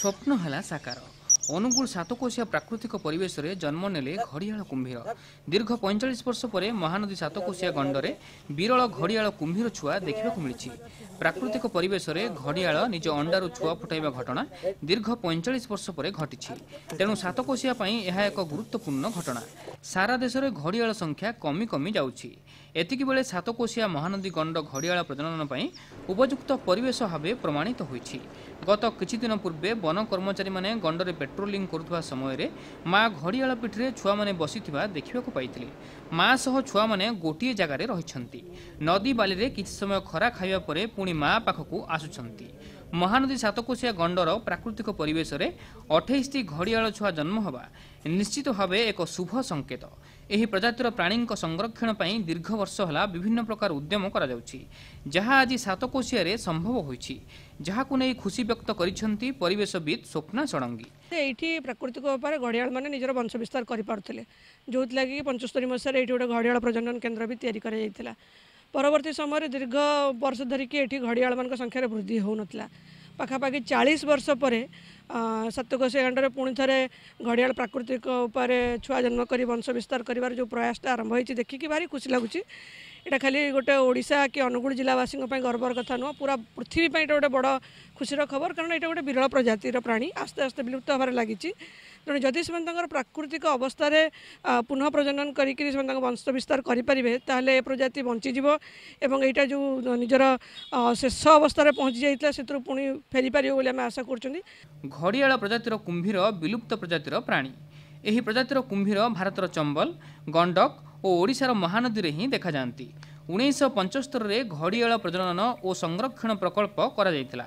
ସ୍ୱପ୍ନ ହେଲା ସାକାର ଅନୁଗୁଳ ସାତକୋଶିଆ ପ୍ରାକୃତିକ ପରିବେଶରେ ଜନ୍ମ ନେଲେ ଘଡ଼ିଆଳ କୁମ୍ଭୀର ଦୀର୍ଘ ପଇଁଚାଳିଶ ବର୍ଷ ପରେ ମହାନଦୀ ସାତକୋଶିଆ ଗଣ୍ଡରେ ବିରଳ ଘଡ଼ିଆଳ କୁମ୍ଭୀର ଛୁଆ ଦେଖିବାକୁ ମିଳିଛି ପ୍ରାକୃତିକ ପରିବେଶରେ ଘଡ଼ିଆଳ ନିଜ ଅଣ୍ଡାରୁ ଛୁଆ ଫୁଟାଇବା ଘଟଣା ଦୀର୍ଘ ପଇଁଚାଳିଶ ବର୍ଷ ପରେ ଘଟିଛି ତେଣୁ ସାତକୋଶିଆ ପାଇଁ ଏହା ଏକ ଗୁରୁତ୍ୱପୂର୍ଣ୍ଣ ଘଟଣା ସାରା ଦେଶରେ ଘଡ଼ିଆଳ ସଂଖ୍ୟା କମି କମି ଯାଉଛି ଏତିକିବେଳେ ସାତକୋଶିଆ ମହାନଦୀ ଗଣ୍ଡ ଘଡ଼ିଆଳ ପ୍ରଜନନ ପାଇଁ ଉପଯୁକ୍ତ ପରିବେଶ ଭାବେ ପ୍ରମାଣିତ ହୋଇଛି ଗତ କିଛି ଦିନ ପୂର୍ବେ ବନ କର୍ମଚାରୀମାନେ ଗଣ୍ଡରେ ପେଟ ପାଟ୍ରୋଲିଂ କରୁଥିବା ସମୟରେ ମା' ଘଡ଼ିଆଳ ପିଠିରେ ଛୁଆମାନେ ବସିଥିବା ଦେଖିବାକୁ ପାଇଥିଲେ ମା' ସହ ଛୁଆମାନେ ଗୋଟିଏ ଜାଗାରେ ରହିଛନ୍ତି ନଦୀ ବାଲିରେ କିଛି ସମୟ ଖରା ଖାଇବା ପରେ ପୁଣି ମା' ପାଖକୁ ଆସୁଛନ୍ତି ମହାନଦୀ ସାତକୋଶିଆ ଗଣ୍ଡର ପ୍ରାକୃତିକ ପରିବେଶରେ ଅଠେଇଶଟି ଘଡ଼ିଆଳ ଛୁଆ ଜନ୍ମ ହେବା ନିଶ୍ଚିତ ଭାବେ ଏକ ଶୁଭ ସଙ୍କେତ ଏହି ପ୍ରଜାତିର ପ୍ରାଣୀଙ୍କ ସଂରକ୍ଷଣ ପାଇଁ ଦୀର୍ଘ ବର୍ଷ ହେଲା ବିଭିନ୍ନ ପ୍ରକାର ଉଦ୍ୟମ କରାଯାଉଛି ଯାହା ଆଜି ସାତକୋଶିଆରେ ସମ୍ଭବ ହୋଇଛି ଯାହାକୁ ନେଇ ଖୁସି ବ୍ୟକ୍ତ କରିଛନ୍ତି ପରିବେଶବିତ୍ ସ୍ୱପ୍ନା ଷଡ଼ଙ୍ଗୀ ଏଇଠି ପ୍ରାକୃତିକ ଉପରେ ଘଡ଼ିଆଳମାନେ ନିଜର ବଂଶ ବିସ୍ତାର କରିପାରୁଥିଲେ ଯେଉଁଥିଲାଗି ପଞ୍ଚସ୍ତରୀ ମସିହାରେ ଏଇଠି ଗୋଟେ ଘଡ଼ିଆଳ ପ୍ରଜନନ କେନ୍ଦ୍ର ବି ତିଆରି କରାଯାଇଥିଲା परवर्ती समयर दीर्घ वर्ष धरि के एठी घडियाल मानको संख्या वृद्धि हो नथला पाखा पाखी 40 वर्ष पारे सत्तगोसे गाण्डर पुनि थरे घडियाल प्राकृतिक उपारे छुआ जन्म करी वंश विस्तार करिवार जो प्रयास त आरंभ होई छि देखि कि बारी এটা খালি গটা ওড়িশা কে অনুকূল জেলাবাসী গৈ গর্বৰ কথা নহয় पुरा পৃথিৱী পইটা এটা বড়া খুশিৰ খবৰ কাৰণ এটা এটা বিরল প্ৰজাতিৰ প্রাণী আস্তে আস্তে বিলুপ্ত হোৱাৰ লাগিছি তেন জতিশমন্তৰ প্ৰাকৃতিক অৱস্থাত পুনৰ প্ৰজনন কৰি কৰি তেওঁৰ বংশ বিস্তাৰ কৰি পৰিবে তহলে এই প্ৰজাতি বஞ்சி যিবো এবঙ এটা যো নিজৰ শেষ অৱস্থাতে পঞ্জি যাইতা সেতৰ পুনৰ फेरी পৰিবলে আমি আশা কৰছোঁ ঘড়ীয়ালা প্ৰজাতিৰ কুম্ভীৰ বিলুপ্ত প্ৰজাতিৰ প্রাণী এই প্ৰজাতিৰ কুম্ভীৰ ভাৰতৰ চম্বল গণ্ডক ଓ ଓଡ଼ିଶାର ମହାନଦୀରେ ହିଁ ଦେଖାଯାଆନ୍ତି ଉଣେଇଶହ ପଞ୍ଚସ୍ତରୀରେ ଘଡ଼ିଆଳ ପ୍ରଜନନ ଓ ସଂରକ୍ଷଣ ପ୍ରକଳ୍ପ କରାଯାଇଥିଲା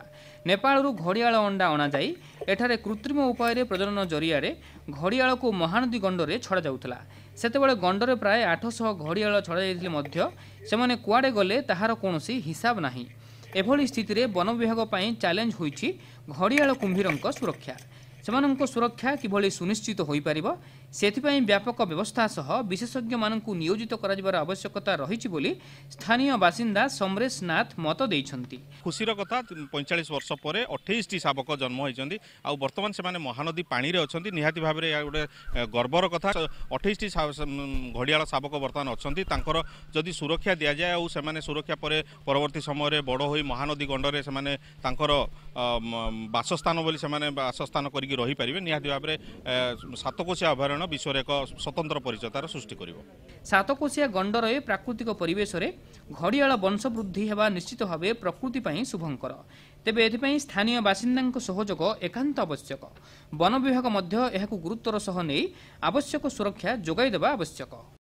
ନେପାଳରୁ ଘଡ଼ିଆଳ ଅଣ୍ଡା ଅଣାଯାଇ ଏଠାରେ କୃତ୍ରିମ ଉପାୟରେ ପ୍ରଜନନ ଜରିଆରେ ଘଡ଼ିଆଳକୁ ମହାନଦୀ ଗଣ୍ଡରେ ଛଡ଼ାଯାଉଥିଲା ସେତେବେଳେ ଗଣ୍ଡରେ ପ୍ରାୟ ଆଠଶହ ଘଡ଼ିଆଳ ଛଡ଼ାଯାଇଥିଲେ ମଧ୍ୟ ସେମାନେ କୁଆଡ଼େ ଗଲେ ତାହାର କୌଣସି ହିସାବ ନାହିଁ ଏଭଳି ସ୍ଥିତିରେ ବନ ବିଭାଗ ପାଇଁ ଚ୍ୟାଲେଞ୍ଜ ହୋଇଛି ଘଡ଼ିଆଳ କୁମ୍ଭୀରଙ୍କ ସୁରକ୍ଷା ସେମାନଙ୍କ ସୁରକ୍ଷା କିଭଳି ସୁନିଶ୍ଚିତ ହୋଇପାରିବ ସେଥିପାଇଁ ବ୍ୟାପକ ବ୍ୟବସ୍ଥା ସହ ବିଶେଷଜ୍ଞମାନଙ୍କୁ ନିୟୋଜିତ କରାଯିବାର ଆବଶ୍ୟକତା ରହିଛି ବୋଲି ସ୍ଥାନୀୟ ବାସିନ୍ଦା ସମରେଶ ନାଥ ମତ ଦେଇଛନ୍ତି ଖୁସିର କଥା ପଇଁଚାଳିଶ ବର୍ଷ ପରେ ଅଠେଇଶଟି ଶାବକ ଜନ୍ମ ହୋଇଛନ୍ତି ଆଉ ବର୍ତ୍ତମାନ ସେମାନେ ମହାନଦୀ ପାଣିରେ ଅଛନ୍ତି ନିହାତି ଭାବରେ ଏହା ଗୋଟେ ଗର୍ବର କଥା ଅଠେଇଶଟି ଘଡ଼ିଆଳ ଶାବକ ବର୍ତ୍ତମାନ ଅଛନ୍ତି ତାଙ୍କର ଯଦି ସୁରକ୍ଷା ଦିଆଯାଏ ଆଉ ସେମାନେ ସୁରକ୍ଷା ପରେ ପରବର୍ତ୍ତୀ ସମୟରେ ବଡ଼ ହୋଇ ମହାନଦୀ ଗଣ୍ଡରେ ସେମାନେ ତାଙ୍କର ବାସସ୍ଥାନ ବୋଲି ସେମାନେ ବାସସ୍ଥାନ କରିକି ଆସିକି ରହିପାରିବେ ନିହାତି ଭାବରେ ସାତକୋଶିଆ ଅଭୟାରଣ୍ୟ ବିଶ୍ୱରେ ଏକ ସ୍ୱତନ୍ତ୍ର ପରିଚୟତାର ସୃଷ୍ଟି କରିବ ସାତକୋଶିଆ ଗଣ୍ଡରେ ପ୍ରାକୃତିକ ପରିବେଶରେ ଘଡ଼ିଆଳ ବଂଶ ବୃଦ୍ଧି ହେବା ନିଶ୍ଚିତ ଭାବେ ପ୍ରକୃତି ପାଇଁ ଶୁଭଙ୍କର ତେବେ ଏଥିପାଇଁ ସ୍ଥାନୀୟ ବାସିନ୍ଦାଙ୍କ ସହଯୋଗ ଏକାନ୍ତ ଆବଶ୍ୟକ ବନ ବିଭାଗ ମଧ୍ୟ ଏହାକୁ ଗୁରୁତ୍ୱର ସହ ନେଇ ଆବଶ୍ୟକ ସୁରକ୍ଷା ଯୋଗାଇ ଦେବା ଆବଶ୍ୟକ